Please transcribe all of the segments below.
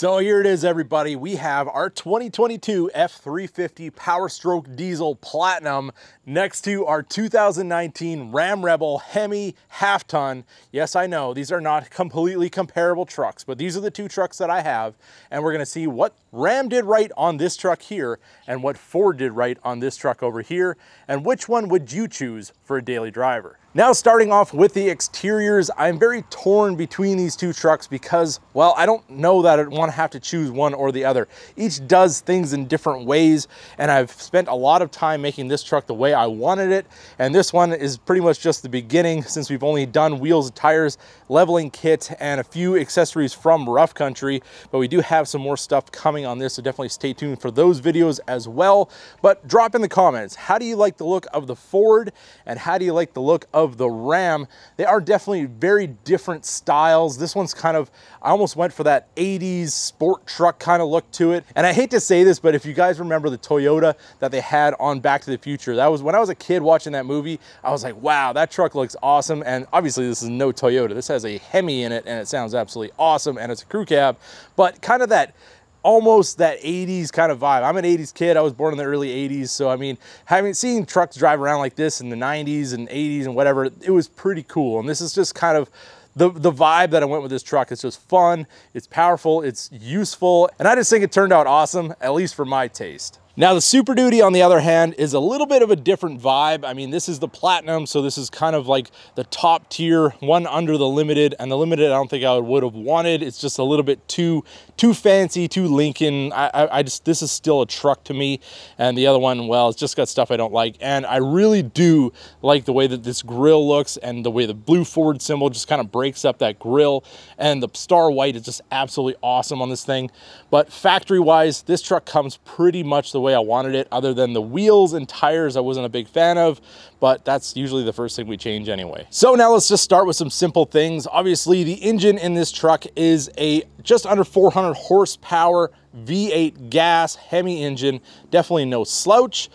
So here it is, everybody. We have our 2022 F350 Power Stroke Diesel Platinum next to our 2019 Ram Rebel Hemi Half Ton. Yes, I know, these are not completely comparable trucks, but these are the two trucks that I have, and we're gonna see what Ram did right on this truck here and what Ford did right on this truck over here, and which one would you choose for a daily driver? Now starting off with the exteriors, I'm very torn between these two trucks because, well, I don't know that I'd want to have to choose one or the other. Each does things in different ways, and I've spent a lot of time making this truck the way I wanted it, and this one is pretty much just the beginning since we've only done wheels and tires leveling kit and a few accessories from Rough Country, but we do have some more stuff coming on this, so definitely stay tuned for those videos as well. But drop in the comments, how do you like the look of the Ford and how do you like the look of the Ram? They are definitely very different styles. This one's kind of, I almost went for that 80s sport truck kind of look to it. And I hate to say this, but if you guys remember the Toyota that they had on Back to the Future, that was when I was a kid watching that movie, I was like, wow, that truck looks awesome. And obviously this is no Toyota. This has has a Hemi in it and it sounds absolutely awesome and it's a crew cab, but kind of that almost that 80s kind of vibe. I'm an 80s kid. I was born in the early 80s. So, I mean, having seen trucks drive around like this in the 90s and 80s and whatever, it was pretty cool. And this is just kind of the, the vibe that I went with this truck. It's just fun, it's powerful, it's useful. And I just think it turned out awesome, at least for my taste. Now the Super Duty on the other hand is a little bit of a different vibe. I mean, this is the Platinum, so this is kind of like the top tier, one under the Limited, and the Limited I don't think I would have wanted. It's just a little bit too too fancy, too Lincoln. I, I, I just, this is still a truck to me, and the other one, well, it's just got stuff I don't like. And I really do like the way that this grill looks and the way the blue forward symbol just kind of breaks up that grill, and the star white is just absolutely awesome on this thing. But factory-wise, this truck comes pretty much the way way I wanted it other than the wheels and tires I wasn't a big fan of, but that's usually the first thing we change anyway. So now let's just start with some simple things. Obviously the engine in this truck is a just under 400 horsepower V8 gas Hemi engine, definitely no slouch.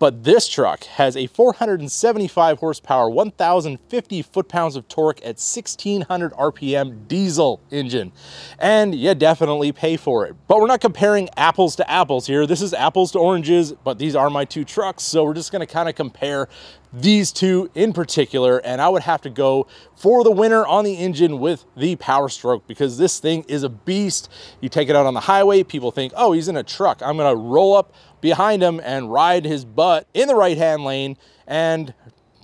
But this truck has a 475 horsepower, 1,050 foot-pounds of torque at 1,600 RPM diesel engine. And you definitely pay for it. But we're not comparing apples to apples here. This is apples to oranges, but these are my two trucks. So we're just gonna kind of compare these two in particular, and I would have to go for the winner on the engine with the Power Stroke because this thing is a beast. You take it out on the highway, people think, oh, he's in a truck. I'm gonna roll up behind him and ride his butt in the right hand lane. And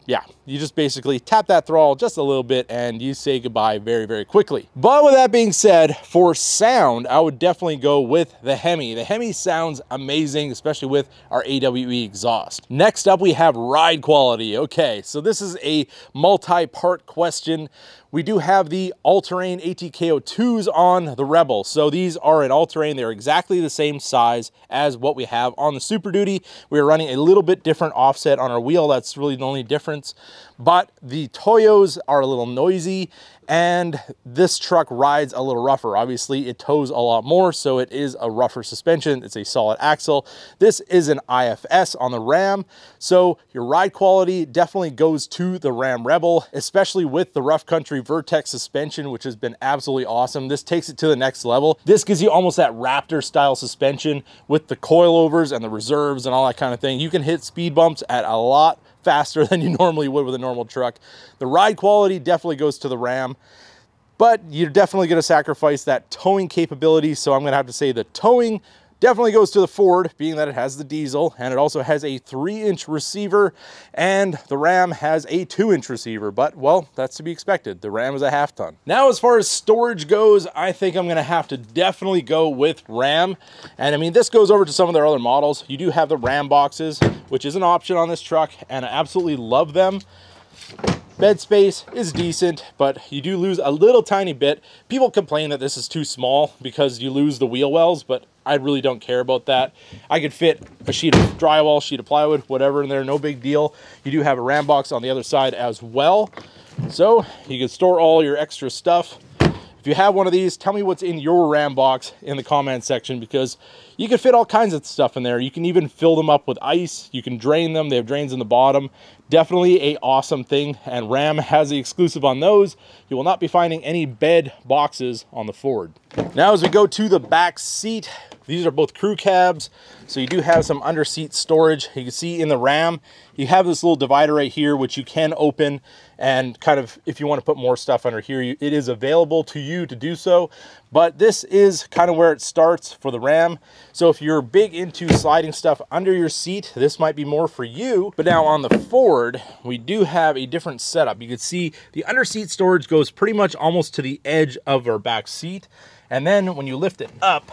yeah, you just basically tap that throttle just a little bit and you say goodbye very, very quickly. But with that being said, for sound, I would definitely go with the Hemi. The Hemi sounds amazing, especially with our AWE exhaust. Next up, we have ride quality. Okay, so this is a multi-part question. We do have the all-terrain ATKO2s on the Rebel. So these are an all-terrain. They're exactly the same size as what we have on the Super Duty. We're running a little bit different offset on our wheel. That's really the only difference but the Toyos are a little noisy and this truck rides a little rougher. Obviously it tows a lot more, so it is a rougher suspension. It's a solid axle. This is an IFS on the Ram. So your ride quality definitely goes to the Ram Rebel, especially with the rough country Vertex suspension, which has been absolutely awesome. This takes it to the next level. This gives you almost that Raptor style suspension with the coilovers and the reserves and all that kind of thing. You can hit speed bumps at a lot faster than you normally would with a normal truck. The ride quality definitely goes to the Ram, but you're definitely gonna sacrifice that towing capability. So I'm gonna have to say the towing Definitely goes to the Ford, being that it has the diesel, and it also has a 3-inch receiver, and the Ram has a 2-inch receiver, but, well, that's to be expected. The Ram is a half ton. Now, as far as storage goes, I think I'm going to have to definitely go with Ram, and, I mean, this goes over to some of their other models. You do have the Ram boxes, which is an option on this truck, and I absolutely love them. Bed space is decent, but you do lose a little tiny bit. People complain that this is too small because you lose the wheel wells, but I really don't care about that. I could fit a sheet of drywall, sheet of plywood, whatever in there, no big deal. You do have a ram box on the other side as well. So you can store all your extra stuff. If you have one of these, tell me what's in your RAM box in the comment section because you can fit all kinds of stuff in there. You can even fill them up with ice. You can drain them. They have drains in the bottom definitely a awesome thing and ram has the exclusive on those you will not be finding any bed boxes on the ford now as we go to the back seat these are both crew cabs so you do have some under seat storage you can see in the ram you have this little divider right here which you can open and kind of if you want to put more stuff under here it is available to you to do so but this is kind of where it starts for the ram so if you're big into sliding stuff under your seat this might be more for you but now on the ford forward, we do have a different setup. You can see the under seat storage goes pretty much almost to the edge of our back seat. And then when you lift it up,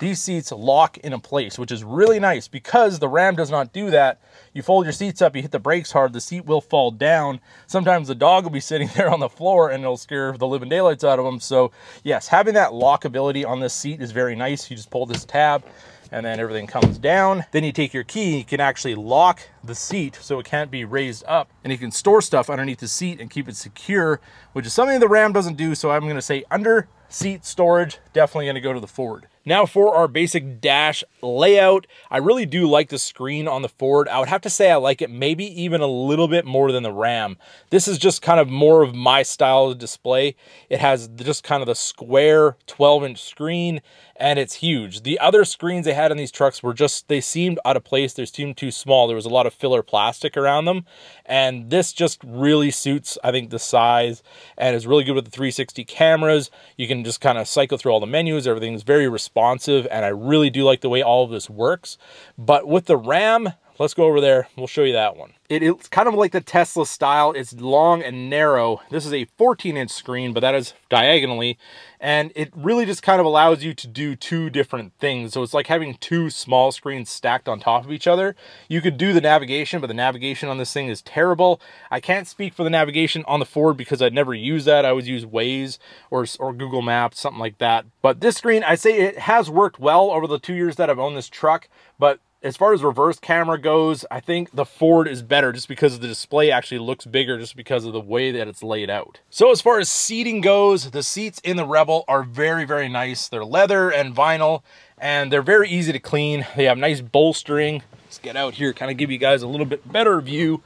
these seats lock a place, which is really nice because the Ram does not do that. You fold your seats up, you hit the brakes hard, the seat will fall down. Sometimes the dog will be sitting there on the floor and it'll scare the living daylights out of them. So yes, having that lockability on this seat is very nice. You just pull this tab, and then everything comes down. Then you take your key, you can actually lock the seat so it can't be raised up and you can store stuff underneath the seat and keep it secure, which is something the Ram doesn't do. So I'm gonna say under seat storage, definitely gonna go to the Ford. Now for our basic dash layout, I really do like the screen on the Ford. I would have to say I like it maybe even a little bit more than the Ram. This is just kind of more of my style of display. It has just kind of the square 12 inch screen and it's huge. The other screens they had on these trucks were just, they seemed out of place. They seemed too small. There was a lot of filler plastic around them. And this just really suits, I think, the size and is really good with the 360 cameras. You can just kind of cycle through all the menus. Everything's very responsive responsive and I really do like the way all of this works. But with the RAM, Let's go over there. We'll show you that one. It, it's kind of like the Tesla style. It's long and narrow. This is a 14-inch screen, but that is diagonally. And it really just kind of allows you to do two different things. So it's like having two small screens stacked on top of each other. You could do the navigation, but the navigation on this thing is terrible. I can't speak for the navigation on the Ford because I'd never use that. I always use Waze or, or Google Maps, something like that. But this screen, I say it has worked well over the two years that I've owned this truck, but as far as reverse camera goes, I think the Ford is better just because the display actually looks bigger just because of the way that it's laid out. So as far as seating goes, the seats in the Rebel are very, very nice. They're leather and vinyl and they're very easy to clean. They have nice bolstering. Let's get out here, kind of give you guys a little bit better view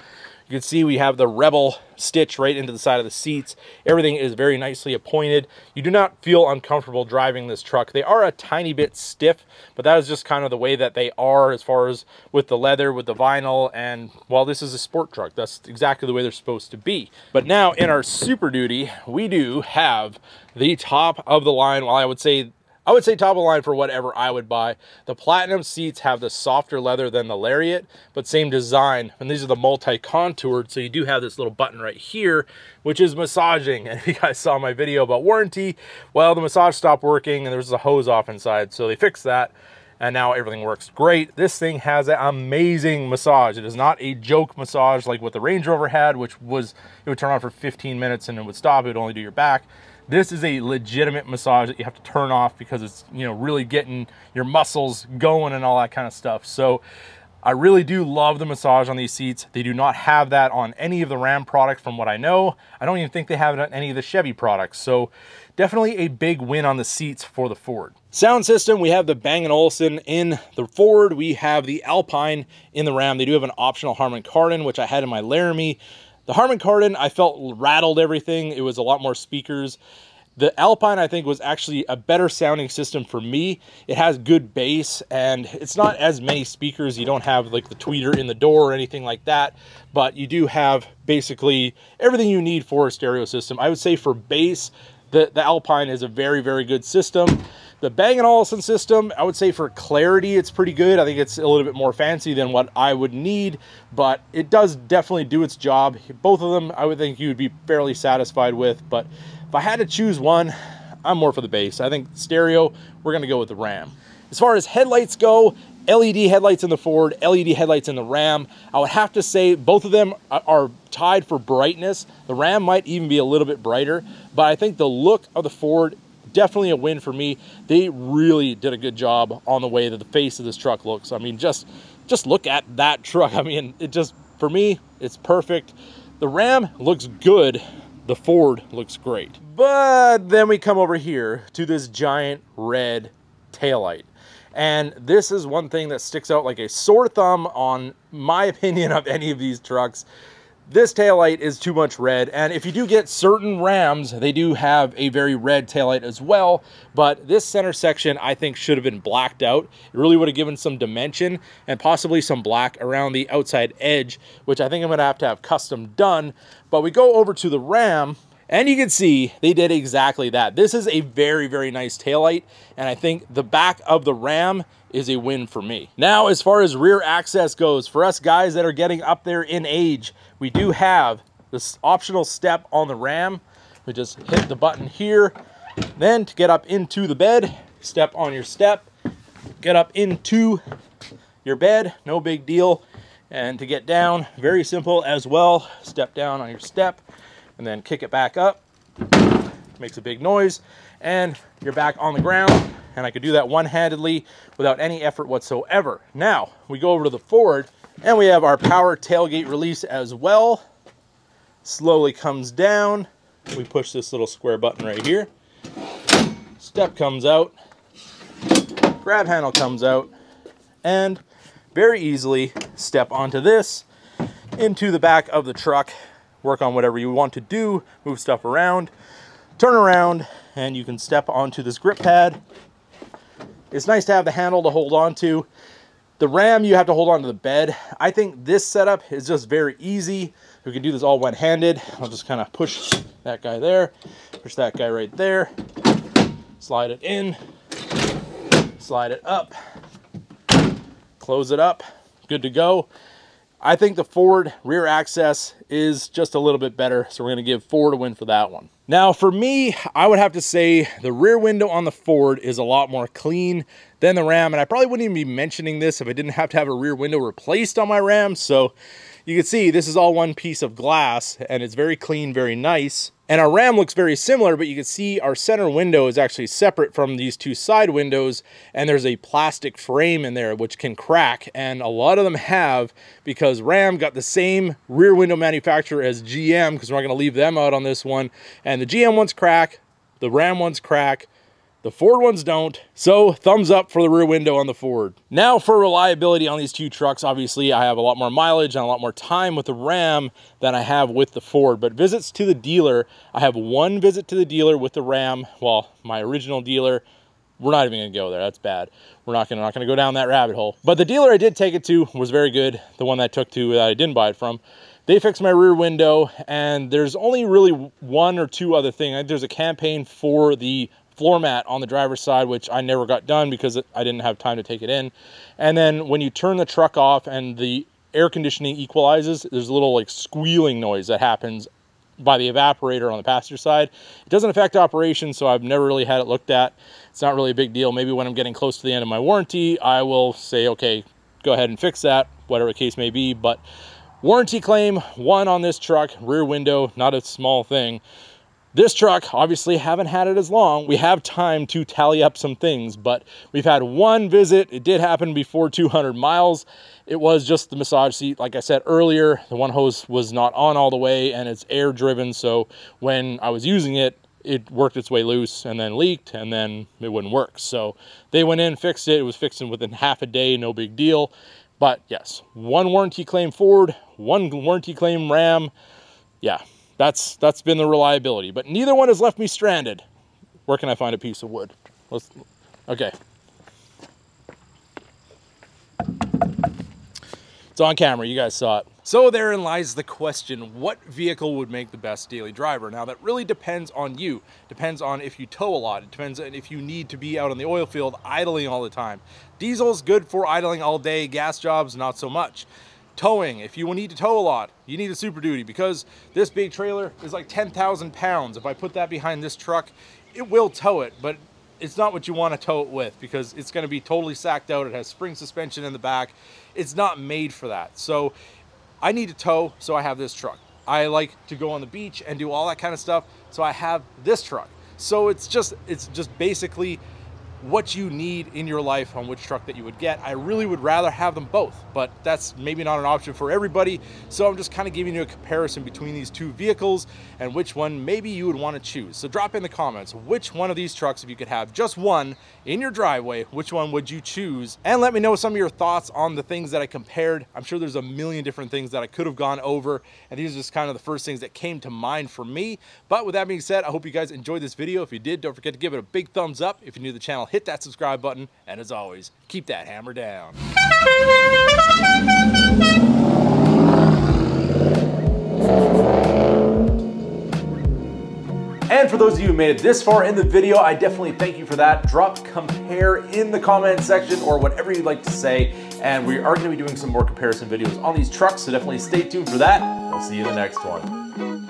you can see we have the Rebel stitch right into the side of the seats. Everything is very nicely appointed. You do not feel uncomfortable driving this truck. They are a tiny bit stiff, but that is just kind of the way that they are as far as with the leather, with the vinyl, and while well, this is a sport truck, that's exactly the way they're supposed to be. But now in our Super Duty, we do have the top of the line, well, I would say I would say top of line for whatever I would buy. The Platinum seats have the softer leather than the Lariat, but same design. And these are the multi-contoured, so you do have this little button right here, which is massaging. And if you guys saw my video about warranty, well, the massage stopped working and there was a hose off inside, so they fixed that and now everything works great. This thing has an amazing massage. It is not a joke massage like what the Range Rover had, which was, it would turn on for 15 minutes and it would stop, it would only do your back. This is a legitimate massage that you have to turn off because it's, you know, really getting your muscles going and all that kind of stuff. So I really do love the massage on these seats. They do not have that on any of the Ram products from what I know. I don't even think they have it on any of the Chevy products. So definitely a big win on the seats for the Ford. Sound system, we have the Bang & Olufsen in the Ford. We have the Alpine in the Ram. They do have an optional Harman Kardon, which I had in my Laramie. The Harman Kardon, I felt rattled everything. It was a lot more speakers. The Alpine, I think, was actually a better sounding system for me. It has good bass, and it's not as many speakers. You don't have, like, the tweeter in the door or anything like that, but you do have basically everything you need for a stereo system. I would say for bass, the, the Alpine is a very, very good system. The Bang & Olufsen system, I would say for clarity, it's pretty good. I think it's a little bit more fancy than what I would need, but it does definitely do its job. Both of them, I would think you would be fairly satisfied with, but if I had to choose one, I'm more for the base. I think stereo, we're gonna go with the Ram. As far as headlights go, LED headlights in the Ford, LED headlights in the Ram. I would have to say both of them are tied for brightness. The Ram might even be a little bit brighter, but I think the look of the Ford definitely a win for me. They really did a good job on the way that the face of this truck looks. I mean, just, just look at that truck. I mean, it just, for me, it's perfect. The Ram looks good. The Ford looks great. But then we come over here to this giant red taillight. And this is one thing that sticks out like a sore thumb on my opinion of any of these trucks. This taillight is too much red, and if you do get certain Rams, they do have a very red taillight as well, but this center section I think should have been blacked out. It really would have given some dimension and possibly some black around the outside edge, which I think I'm gonna have to have custom done. But we go over to the Ram, and you can see they did exactly that. This is a very, very nice taillight. And I think the back of the Ram is a win for me. Now, as far as rear access goes, for us guys that are getting up there in age, we do have this optional step on the Ram. We just hit the button here. Then to get up into the bed, step on your step, get up into your bed, no big deal. And to get down, very simple as well. Step down on your step and then kick it back up, makes a big noise, and you're back on the ground, and I could do that one-handedly without any effort whatsoever. Now, we go over to the forward, and we have our power tailgate release as well. Slowly comes down. We push this little square button right here. Step comes out. Grab handle comes out. And very easily step onto this into the back of the truck work on whatever you want to do, move stuff around, turn around, and you can step onto this grip pad. It's nice to have the handle to hold on to. The RAM, you have to hold on to the bed. I think this setup is just very easy. We can do this all one-handed. I'll just kind of push that guy there, push that guy right there, slide it in, slide it up, close it up, good to go. I think the Ford rear access is just a little bit better, so we're gonna give Ford a win for that one. Now for me, I would have to say the rear window on the Ford is a lot more clean than the Ram, and I probably wouldn't even be mentioning this if I didn't have to have a rear window replaced on my Ram, so you can see this is all one piece of glass and it's very clean, very nice. And our RAM looks very similar, but you can see our center window is actually separate from these two side windows, and there's a plastic frame in there which can crack, and a lot of them have, because RAM got the same rear window manufacturer as GM, because we're not gonna leave them out on this one. And the GM ones crack, the RAM ones crack, the Ford ones don't. So thumbs up for the rear window on the Ford. Now for reliability on these two trucks, obviously I have a lot more mileage and a lot more time with the Ram than I have with the Ford, but visits to the dealer, I have one visit to the dealer with the Ram. Well, my original dealer, we're not even gonna go there, that's bad. We're not gonna, not gonna go down that rabbit hole. But the dealer I did take it to was very good. The one that I took to that I didn't buy it from they fixed my rear window and there's only really one or two other thing. There's a campaign for the floor mat on the driver's side, which I never got done because I didn't have time to take it in. And then when you turn the truck off and the air conditioning equalizes, there's a little like squealing noise that happens by the evaporator on the passenger side. It doesn't affect operation, so I've never really had it looked at. It's not really a big deal. Maybe when I'm getting close to the end of my warranty, I will say, okay, go ahead and fix that, whatever the case may be. But warranty claim, one on this truck, rear window, not a small thing. This truck, obviously haven't had it as long. We have time to tally up some things, but we've had one visit. It did happen before 200 miles. It was just the massage seat. Like I said earlier, the one hose was not on all the way and it's air driven. So when I was using it, it worked its way loose and then leaked and then it wouldn't work. So they went in, fixed it. It was fixed within half a day, no big deal. But yes, one warranty claim Ford, one warranty claim Ram. Yeah, that's, that's been the reliability. But neither one has left me stranded. Where can I find a piece of wood? Let's, okay. It's on camera, you guys saw it. So therein lies the question, what vehicle would make the best daily driver? Now that really depends on you. Depends on if you tow a lot. It depends on if you need to be out on the oil field idling all the time. Diesel's good for idling all day, gas jobs not so much towing if you need to tow a lot you need a super duty because this big trailer is like 10,000 pounds if I put that behind this truck it will tow it but it's not what you want to tow it with because it's going to be totally sacked out it has spring suspension in the back it's not made for that so I need to tow so I have this truck I like to go on the beach and do all that kind of stuff so I have this truck so it's just it's just basically what you need in your life on which truck that you would get. I really would rather have them both, but that's maybe not an option for everybody. So I'm just kind of giving you a comparison between these two vehicles and which one maybe you would want to choose. So drop in the comments, which one of these trucks, if you could have just one in your driveway, which one would you choose? And let me know some of your thoughts on the things that I compared. I'm sure there's a million different things that I could have gone over. And these are just kind of the first things that came to mind for me. But with that being said, I hope you guys enjoyed this video. If you did, don't forget to give it a big thumbs up. If you're new to the channel, channel, hit that subscribe button, and as always, keep that hammer down. And for those of you who made it this far in the video, I definitely thank you for that. Drop compare in the comment section or whatever you'd like to say. And we are gonna be doing some more comparison videos on these trucks, so definitely stay tuned for that. We'll see you in the next one.